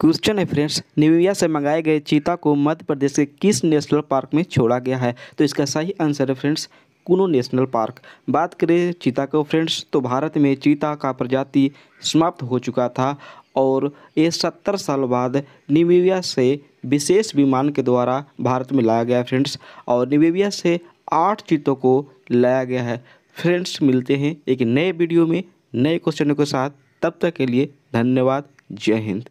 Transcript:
question है friends Nivea से मंगाए गए चीता को मध्य प्रदेश के किस नेशनल पार्क में छोड़ा गया है तो इसका सही आंसर है फ्रेंड्स कुनो नेशनल पार्क बात करें चीता को फ्रेंड्स तो भारत में चीता का प्रजाति समाप्त हो चुका था और ये सत्तर साल बाद निविया से विशेष विमान के द्वारा भारत में लाया गया फ्रेंड्स और निवेविया से आठ चीतों को लाया गया है फ्रेंड्स मिलते हैं एक नए वीडियो में नए क्वेश्चनों के साथ तब तक के लिए धन्यवाद जय हिंद